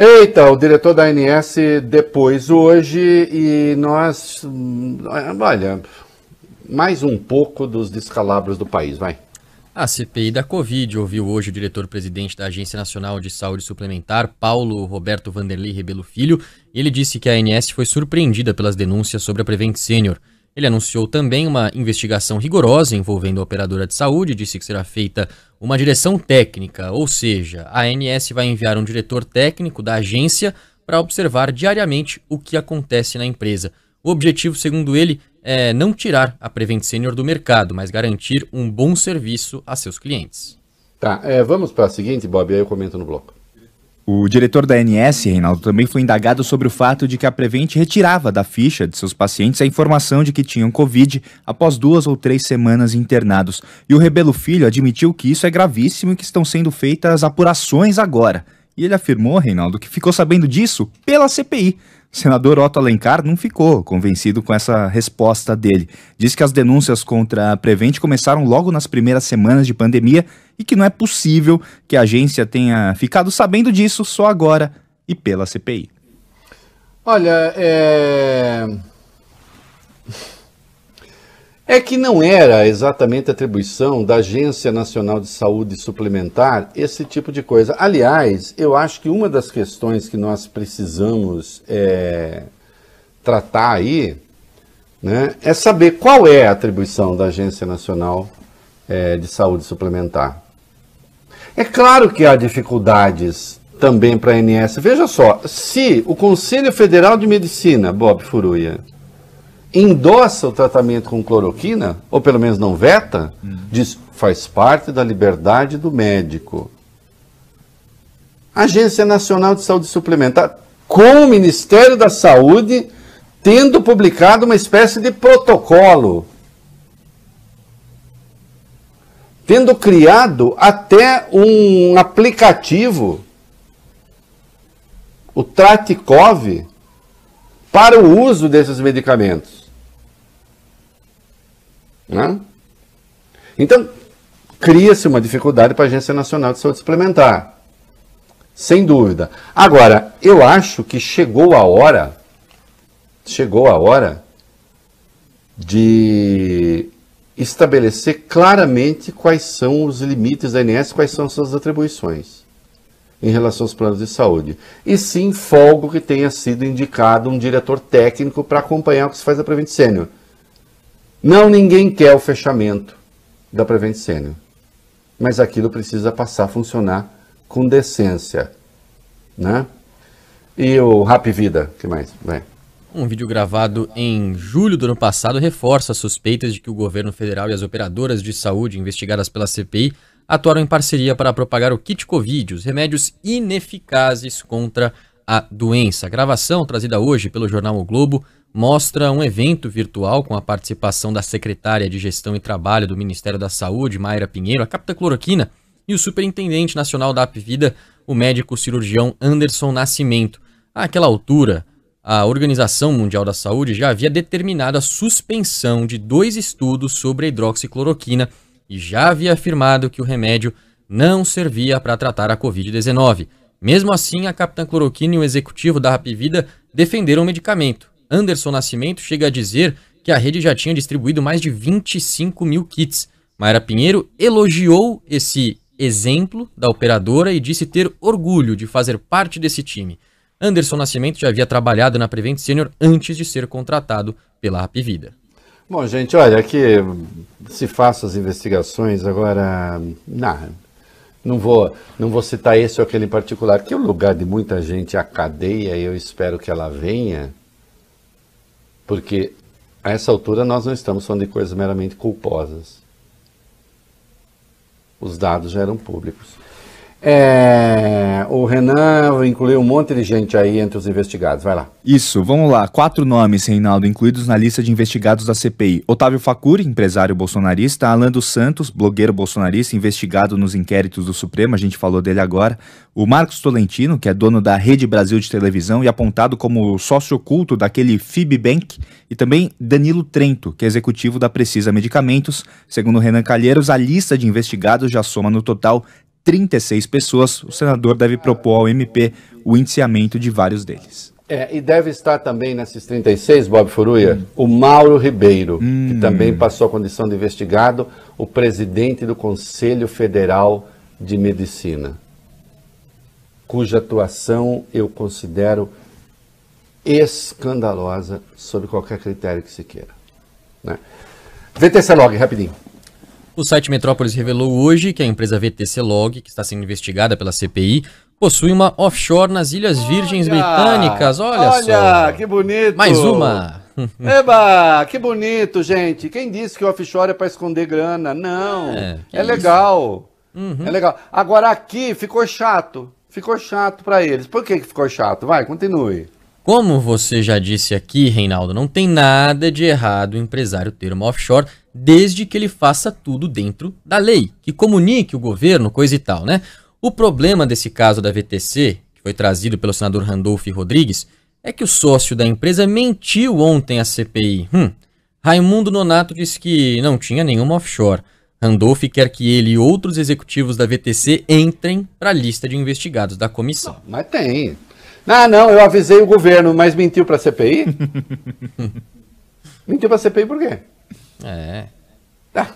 Eita, o diretor da ANS depois hoje e nós. Hum, olha, mais um pouco dos descalabros do país, vai. A CPI da Covid ouviu hoje o diretor-presidente da Agência Nacional de Saúde Suplementar, Paulo Roberto Vanderlei Rebelo Filho. Ele disse que a ANS foi surpreendida pelas denúncias sobre a Prevent Senior. Ele anunciou também uma investigação rigorosa envolvendo a operadora de saúde, disse que será feita uma direção técnica, ou seja, a ANS vai enviar um diretor técnico da agência para observar diariamente o que acontece na empresa. O objetivo, segundo ele, é não tirar a Prevent Senior do mercado, mas garantir um bom serviço a seus clientes. Tá, é, vamos para a seguinte, Bob, aí eu comento no bloco. O diretor da ANS, Reinaldo, também foi indagado sobre o fato de que a Prevent retirava da ficha de seus pacientes a informação de que tinham Covid após duas ou três semanas internados. E o Rebelo Filho admitiu que isso é gravíssimo e que estão sendo feitas apurações agora. E ele afirmou, Reinaldo, que ficou sabendo disso pela CPI senador Otto Alencar não ficou convencido com essa resposta dele. Diz que as denúncias contra a Prevent começaram logo nas primeiras semanas de pandemia e que não é possível que a agência tenha ficado sabendo disso só agora e pela CPI. Olha, é é que não era exatamente atribuição da Agência Nacional de Saúde Suplementar esse tipo de coisa. Aliás, eu acho que uma das questões que nós precisamos é, tratar aí né, é saber qual é a atribuição da Agência Nacional é, de Saúde Suplementar. É claro que há dificuldades também para a ANS. Veja só, se o Conselho Federal de Medicina, Bob Furuya endossa o tratamento com cloroquina, ou pelo menos não veta, hum. diz faz parte da liberdade do médico. A Agência Nacional de Saúde Suplementar, com o Ministério da Saúde, tendo publicado uma espécie de protocolo, tendo criado até um aplicativo, o Traticov, para o uso desses medicamentos. Né? Então, cria-se uma dificuldade para a Agência Nacional de Saúde Suplementar. Sem dúvida. Agora, eu acho que chegou a hora, chegou a hora de estabelecer claramente quais são os limites da ANS, quais são suas atribuições em relação aos planos de saúde. E sim, folgo que tenha sido indicado um diretor técnico para acompanhar o que se faz na Prevent Senior. Não ninguém quer o fechamento da Prevent Senior, mas aquilo precisa passar a funcionar com decência, né? E o Rap Vida, que mais? Vai. Um vídeo gravado em julho do ano passado reforça as suspeitas de que o governo federal e as operadoras de saúde investigadas pela CPI atuaram em parceria para propagar o kit Covid, os remédios ineficazes contra a doença. A gravação, trazida hoje pelo jornal O Globo, mostra um evento virtual com a participação da secretária de Gestão e Trabalho do Ministério da Saúde, Mayra Pinheiro, a capta cloroquina, e o superintendente nacional da Apvida, o médico cirurgião Anderson Nascimento. Àquela altura, a Organização Mundial da Saúde já havia determinado a suspensão de dois estudos sobre a hidroxicloroquina e já havia afirmado que o remédio não servia para tratar a Covid-19. Mesmo assim, a capitã cloroquina e o executivo da Apvida defenderam o medicamento, Anderson Nascimento chega a dizer que a rede já tinha distribuído mais de 25 mil kits. Mayra Pinheiro elogiou esse exemplo da operadora e disse ter orgulho de fazer parte desse time. Anderson Nascimento já havia trabalhado na Prevent Senior antes de ser contratado pela Rapvida. Bom, gente, olha, é que se façam as investigações agora. não vou, não vou citar esse ou aquele em particular, que é o lugar de muita gente, a cadeia, eu espero que ela venha porque a essa altura nós não estamos falando de coisas meramente culposas. Os dados já eram públicos. É, o Renan incluiu um monte de gente aí entre os investigados. Vai lá. Isso, vamos lá. Quatro nomes, Reinaldo, incluídos na lista de investigados da CPI: Otávio Facuri, empresário bolsonarista, Alan dos Santos, blogueiro bolsonarista, investigado nos inquéritos do Supremo, a gente falou dele agora, o Marcos Tolentino, que é dono da Rede Brasil de Televisão e apontado como sócio oculto daquele Fibbank, e também Danilo Trento, que é executivo da Precisa Medicamentos. Segundo Renan Calheiros, a lista de investigados já soma no total 36 pessoas, o senador deve propor ao MP o indiciamento de vários deles. É, e deve estar também nesses 36, Bob Furuia, hum. o Mauro Ribeiro, hum. que também passou a condição de investigado, o presidente do Conselho Federal de Medicina, cuja atuação eu considero escandalosa sob qualquer critério que se queira. Né? VTC Log, rapidinho. O site Metrópolis revelou hoje que a empresa VTC Log, que está sendo investigada pela CPI, possui uma offshore nas Ilhas Virgens olha, Britânicas. Olha, olha só. Olha, que bonito. Mais uma. Eba, que bonito, gente. Quem disse que o offshore é para esconder grana? Não. É, é legal. Uhum. É legal. Agora aqui ficou chato. Ficou chato para eles. Por que, que ficou chato? Vai, continue. Como você já disse aqui, Reinaldo, não tem nada de errado o empresário ter uma offshore desde que ele faça tudo dentro da lei, que comunique o governo, coisa e tal, né? O problema desse caso da VTC, que foi trazido pelo senador Randolph Rodrigues, é que o sócio da empresa mentiu ontem à CPI. Hum, Raimundo Nonato disse que não tinha nenhuma offshore. Randolph quer que ele e outros executivos da VTC entrem para a lista de investigados da comissão. Não, mas tem. Ah, não, eu avisei o governo, mas mentiu para a CPI? mentiu para a CPI por quê? É. Tá.